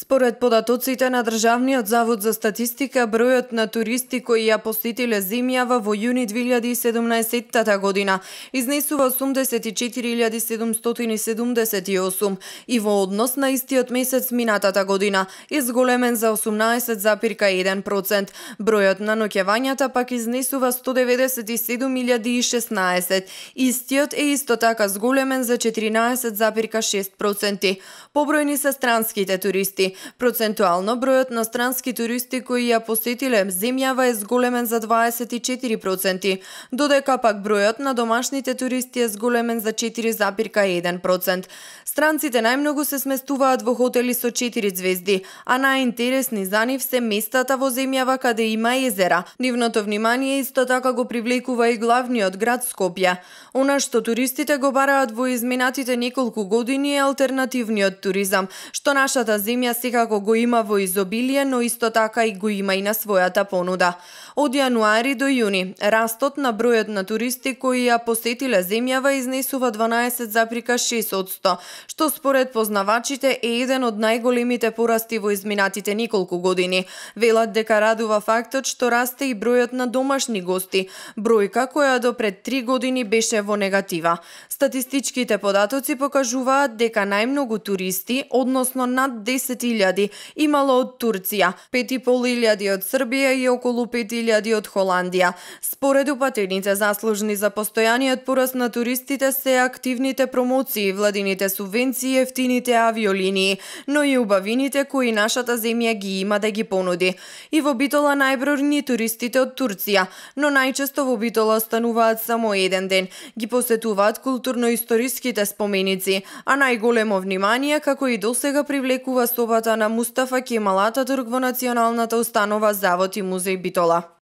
Според податоците на Државниот завод за статистика, бројот на туристи кои ја посетиле земјава во јуни 2017 година изнесува 84.778 и во однос на истиот месец минатата година е зголемен за 18,1%. Бројот на ноќевањата пак изнесува 197.016. Истиот е исто така зголемен за 14,6%. Побројни се странските туристи Процентуално бројот на странски туристи кои ја посетиле земјава е зголемен за 24%, додека пак бројот на домашните туристи е зголемен за 4,1%. Странците најмногу се сместуваат во хотели со 4 звезди, а најинтересни за нив се местата во земјава каде има езера. Нивното внимание исто така го привлекува и главниот град Скопје. Она што туристите го бараат во изминатите неколку години е алтернативниот туризам, што нашата земја секако го има во изобилие, но исто така и го има и на својата понуда. Од јануари до јуни, растот на бројот на туристи кои ја посетиле земјава изнесува 12,6%, што според познавачите е еден од најголемите порасти во изминатите неколку години. Велат дека радува фактот што расте и бројот на домашни гости, бројка која до пред три години беше во негатива. Статистичките податоци покажуваат дека најмногу туристи, односно над 10 10.000 имало од Турција, 5.500 од Србија и околу 5.000 од Холандија. Според упатените заслужни за постојаниот пораст на туристите се активните промоции, владините субвенции, ефтините авиолинии, но и убавините кои нашата земја ги има да ги понуди. И во Битола најбројни туристите од Турција, но најчесто во Битола стануваат само еден ден. Ги посетуваат културно-историските споменици, а најголемо внимание како и досега привлекува со загубата на Мустафа Кемал Ататурк во Националната установа Завод и музеј Битола.